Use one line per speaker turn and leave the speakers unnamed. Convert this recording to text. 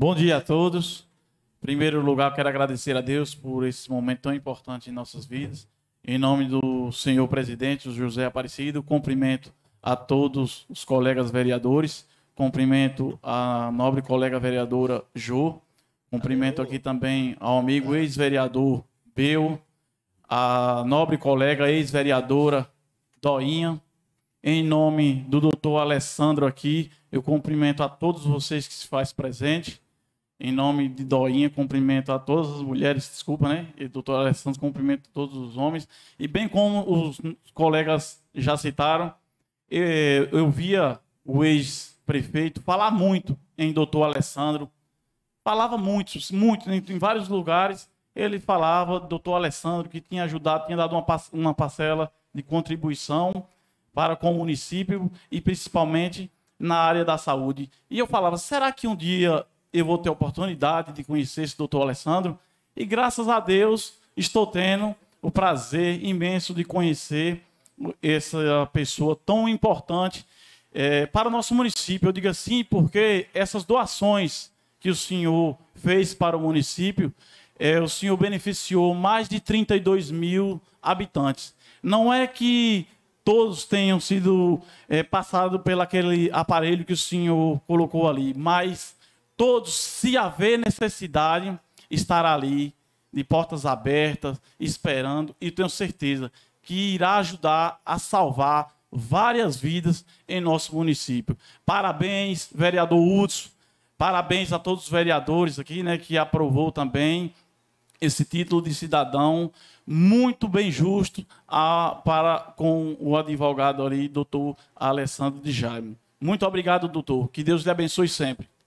Bom dia a todos. Em primeiro lugar, quero agradecer a Deus por esse momento tão importante em nossas vidas. Em nome do senhor presidente José Aparecido, cumprimento a todos os colegas vereadores, cumprimento a nobre colega vereadora Jo, cumprimento aqui também ao amigo ex-vereador Bel, a nobre colega ex-vereadora Doinha. Em nome do doutor Alessandro aqui, eu cumprimento a todos vocês que se faz presente em nome de Doinha, cumprimento a todas as mulheres, desculpa, né? E doutor Alessandro, cumprimento a todos os homens. E bem como os colegas já citaram, eh, eu via o ex-prefeito falar muito em doutor Alessandro. Falava muito, muito, em vários lugares. Ele falava, doutor Alessandro, que tinha ajudado, tinha dado uma parcela de contribuição para com o município e principalmente na área da saúde. E eu falava, será que um dia eu vou ter a oportunidade de conhecer esse doutor Alessandro. E graças a Deus estou tendo o prazer imenso de conhecer essa pessoa tão importante é, para o nosso município. Eu digo assim porque essas doações que o senhor fez para o município, é, o senhor beneficiou mais de 32 mil habitantes. Não é que todos tenham sido é, passado pelo aquele aparelho que o senhor colocou ali, mas todos, se haver necessidade, estar ali, de portas abertas, esperando, e tenho certeza que irá ajudar a salvar várias vidas em nosso município. Parabéns, vereador Hudson. Parabéns a todos os vereadores aqui, né, que aprovou também esse título de cidadão muito bem justo a, para com o advogado ali, doutor Alessandro de Jaime. Muito obrigado, doutor. Que Deus lhe abençoe sempre.